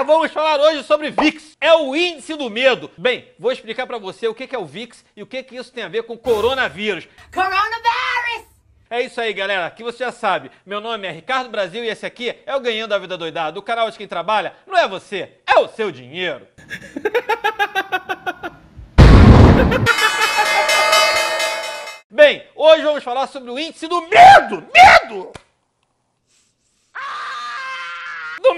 Ah, vamos falar hoje sobre VIX. É o índice do medo. Bem, vou explicar para você o que é o VIX e o que isso tem a ver com coronavírus. Coronavírus. É isso aí, galera. Que você já sabe. Meu nome é Ricardo Brasil e esse aqui é o Ganhando a Vida Doidada. O canal de quem trabalha não é você, é o seu dinheiro. Bem, hoje vamos falar sobre o índice do medo! Medo!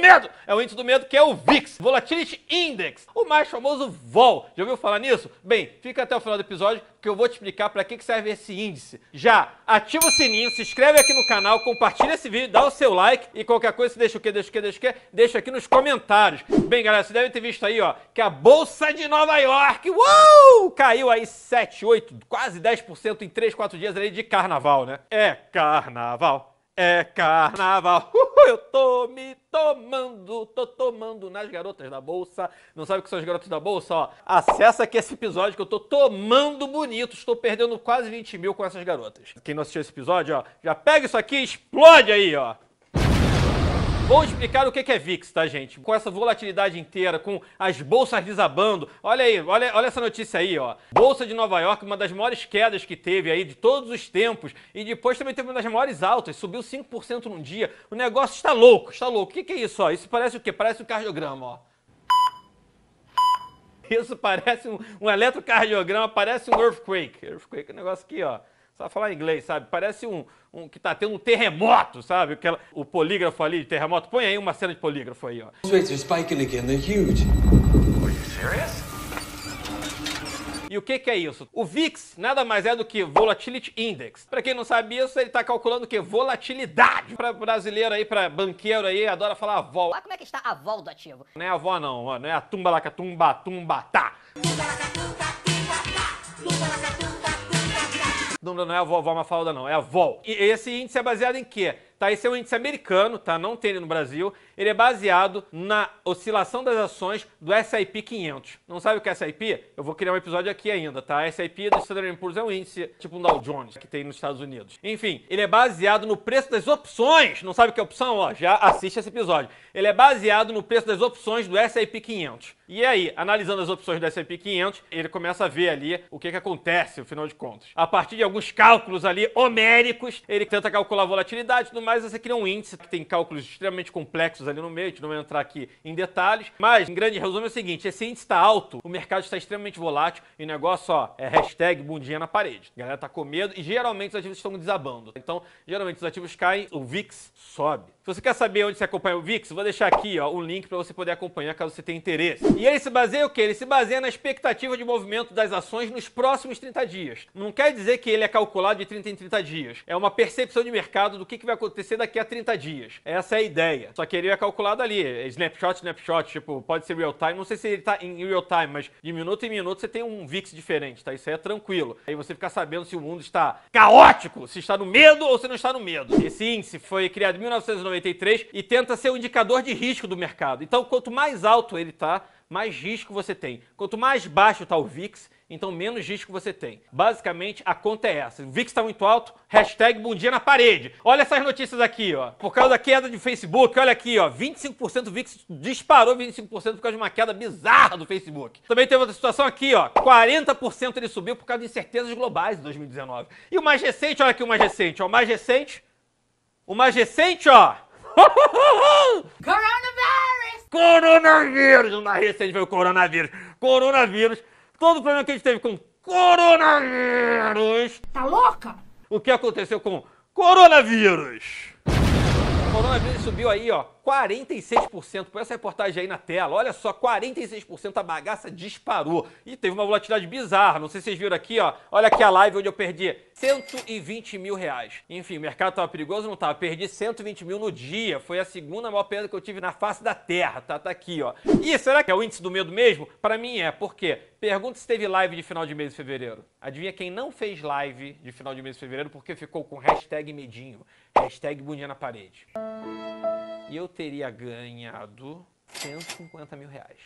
medo! É o índice do medo que é o VIX, Volatility Index, o mais famoso VOL. Já ouviu falar nisso? Bem, fica até o final do episódio que eu vou te explicar para que, que serve esse índice. Já ativa o sininho, se inscreve aqui no canal, compartilha esse vídeo, dá o seu like e qualquer coisa, deixa o que, deixa o que, deixa o que, deixa aqui nos comentários. Bem, galera, vocês devem ter visto aí, ó, que a Bolsa de Nova York, uou! Caiu aí 7, 8, quase 10% em 3, 4 dias ali de carnaval, né? É carnaval, é carnaval. Uh! Eu tô me tomando, tô tomando nas garotas da bolsa. Não sabe o que são as garotas da bolsa? Ó, acessa aqui esse episódio que eu tô tomando bonito. Estou perdendo quase 20 mil com essas garotas. Quem não assistiu esse episódio, ó, já pega isso aqui e explode aí, ó. Vou explicar o que é VIX, tá, gente? Com essa volatilidade inteira, com as bolsas desabando. Olha aí, olha, olha essa notícia aí, ó. Bolsa de Nova York, uma das maiores quedas que teve aí de todos os tempos. E depois também teve uma das maiores altas, subiu 5% num dia. O negócio está louco, está louco. O que, é isso, ó? Isso parece o quê? Parece um cardiograma, ó. Isso parece um, um eletrocardiograma, parece um earthquake. Earthquake é um negócio aqui, ó sabe falar inglês, sabe? Parece um, um que tá tendo um terremoto, sabe? Aquela, o polígrafo ali de terremoto. Põe aí uma cena de polígrafo aí, ó. Os rates are spiking again. They're huge. Are you serious? E o que, que, é isso? O VIX nada mais é do que Volatility Index. Para quem não sabe isso, ele está calculando o que? Volatilidade. Para brasileiro aí, para banqueiro aí, adora falar avó. Olha como é que está a avó do ativo. Não é a avó não, ó. não é a tumba lacatumba, tumba tá. Tumba lacatumba, tumba tá. Tumba tumba. Não, não é a vovó Mafalda, não, é a VOL. E esse índice é baseado em quê? Tá? Esse é um índice americano, tá? não tem ele no Brasil. Ele é baseado na oscilação das ações do S&P 500. Não sabe o que é S&P? Eu vou criar um episódio aqui ainda, tá? S&P do Standard Poor's é um índice tipo um Dow Jones que tem nos Estados Unidos. Enfim, ele é baseado no preço das opções. Não sabe o que é opção? Ó, já assiste esse episódio. Ele é baseado no preço das opções do S&P 500. E aí, analisando as opções do S&P 500, ele começa a ver ali o que, que acontece, afinal de contas. A partir de alguns cálculos ali homéricos, ele tenta calcular a volatilidade do mais mas você cria é um índice que tem cálculos extremamente complexos ali no meio, a gente não vai entrar aqui em detalhes, mas em grande resumo é o seguinte, esse índice está alto, o mercado está extremamente volátil e o negócio, ó, é hashtag bundinha na parede. A galera tá com medo e geralmente os ativos estão desabando. Então, geralmente os ativos caem, o VIX sobe. Se você quer saber onde se acompanha o VIX, vou deixar aqui ó, um link para você poder acompanhar caso você tenha interesse. E ele se baseia o quê? Ele se baseia na expectativa de movimento das ações nos próximos 30 dias. Não quer dizer que ele é calculado de 30 em 30 dias. É uma percepção de mercado do que, que vai acontecer acontecer daqui a 30 dias. Essa é a ideia. Só que ele é calculado ali, snapshot, snapshot, tipo, pode ser real time. Não sei se ele tá em real time, mas de minuto em minuto você tem um VIX diferente, tá? Isso aí é tranquilo. Aí você fica sabendo se o mundo está caótico, se está no medo ou se não está no medo. Esse índice foi criado em 1993 e tenta ser o um indicador de risco do mercado. Então, quanto mais alto ele tá, mais risco você tem. Quanto mais baixo está o VIX, então menos risco você tem. Basicamente, a conta é essa. O VIX está muito alto, hashtag bom dia na parede. Olha essas notícias aqui, ó. Por causa da queda de Facebook, olha aqui, ó. 25% do VIX disparou 25% por causa de uma queda bizarra do Facebook. Também teve outra situação aqui, ó. 40% ele subiu por causa de incertezas globais em 2019. E o mais recente, olha aqui o mais recente, ó. O mais recente... O mais recente, ó... Coronavírus! coronavírus. Na recente foi o coronavírus. Coronavírus. Todo o problema que a gente teve com coronavírus. Tá louca? O que aconteceu com coronavírus? coronavírus subiu aí, ó, 46%. Põe essa reportagem aí na tela. Olha só, 46% a bagaça disparou. E teve uma volatilidade bizarra. Não sei se vocês viram aqui, ó. Olha aqui a live onde eu perdi 120 mil reais. Enfim, o mercado tava perigoso, não tava. Perdi 120 mil no dia. Foi a segunda maior perda que eu tive na face da terra, tá? Tá aqui, ó. E será que é o índice do medo mesmo? Para mim é. Por quê? Pergunta se teve live de final de mês de fevereiro. Adivinha quem não fez live de final de mês de fevereiro porque ficou com hashtag medinho. Hashtag bundinha na parede. E eu teria ganhado 150 mil reais.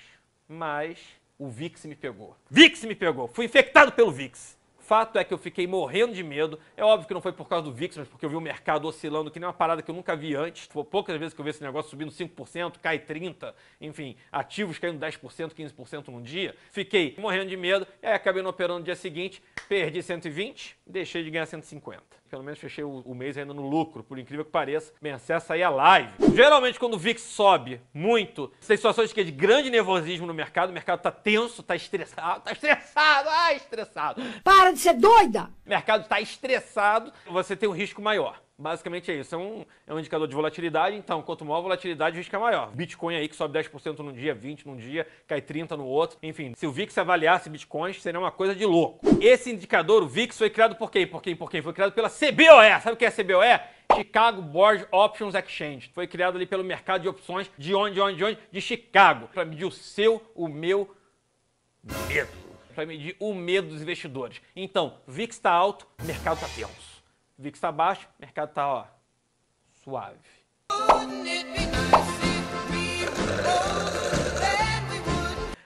Mas o Vix me pegou. Vix me pegou! Fui infectado pelo Vix! Fato é que eu fiquei morrendo de medo. É óbvio que não foi por causa do VIX, mas porque eu vi o mercado oscilando que nem uma parada que eu nunca vi antes. Foi poucas vezes que eu vi esse negócio subindo 5%, cai 30%, enfim, ativos caindo 10%, 15% num dia. Fiquei morrendo de medo, e é, aí acabei não operando no dia seguinte, perdi 120, deixei de ganhar 150. Pelo menos fechei o, o mês ainda no lucro, por incrível que pareça. Bem, acessa aí é a live. Geralmente, quando o VIX sobe muito, tem situações de, é de grande nervosismo no mercado, o mercado tá tenso, tá estressado, tá estressado, ah, estressado. Para de ser doida! O mercado tá estressado, você tem um risco maior. Basicamente é isso. É um, é um indicador de volatilidade, então quanto maior a volatilidade, o risco é maior. Bitcoin aí que sobe 10% num dia, 20% num dia, cai 30% no outro. Enfim, se o VIX avaliasse bitcoins, seria uma coisa de louco. Esse indicador, o VIX, foi criado por quem? Por quem? Por quem? Foi criado pela CBOE. Sabe o que é CBOE? Chicago Board Options Exchange. Foi criado ali pelo mercado de opções de onde, de onde, de onde? De Chicago. Para medir o seu, o meu medo. Para medir o medo dos investidores. Então, VIX está alto, mercado está tenso. VIX está baixo, o mercado está suave.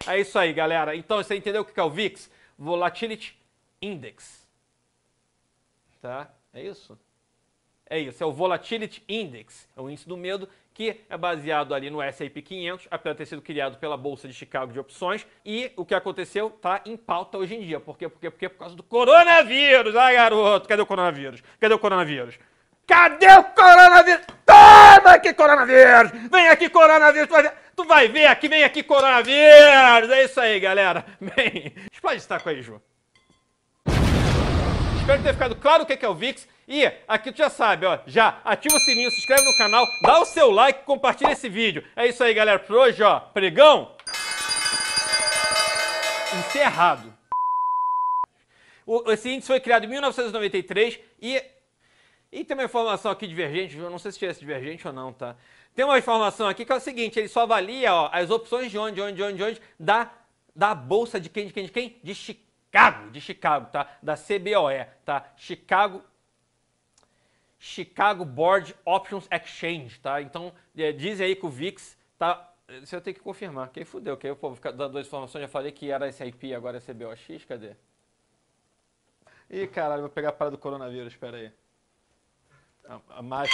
É isso aí, galera. Então, você entendeu o que é o VIX? Volatility Index. Tá? É isso? É isso, é o Volatility Index, é o índice do medo, que é baseado ali no S&P 500, apesar de ter sido criado pela Bolsa de Chicago de Opções, e o que aconteceu está em pauta hoje em dia. Por quê? Por quê? Porque é por causa do coronavírus. Ah, garoto, cadê o coronavírus? Cadê o coronavírus? Cadê o coronavírus? Toma aqui, coronavírus! Vem aqui, coronavírus! Tu vai ver, tu vai ver aqui, vem aqui, coronavírus! É isso aí, galera. Vem. pode estar com aí, Ju. Espero que tenha ficado claro o é que é o VIX. E aqui tu já sabe, ó, já ativa o sininho, se inscreve no canal, dá o seu like, compartilha esse vídeo. É isso aí, galera. Por hoje, ó, pregão encerrado. O, esse índice foi criado em 1993 e e tem uma informação aqui divergente, eu não sei se é divergente ou não, tá? Tem uma informação aqui que é o seguinte, ele só avalia ó, as opções de onde, onde, onde, onde, da, da bolsa de quem, de quem, de quem? De Chicago. Chicago, de Chicago, tá? Da CBOE, tá? Chicago Chicago Board Options Exchange, tá? Então, é, aí que o VIX tá isso eu tenho que confirmar. Quem fudeu? Que eu vou ficar dando duas informações. Já falei que era SIP, agora é CBOX. Cadê? Ih, caralho, vou pegar a parada do coronavírus. Espera aí. A, a mais.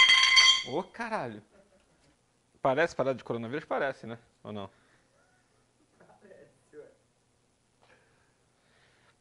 Ô, oh, caralho. Parece parada de coronavírus? Parece, né? Ou não?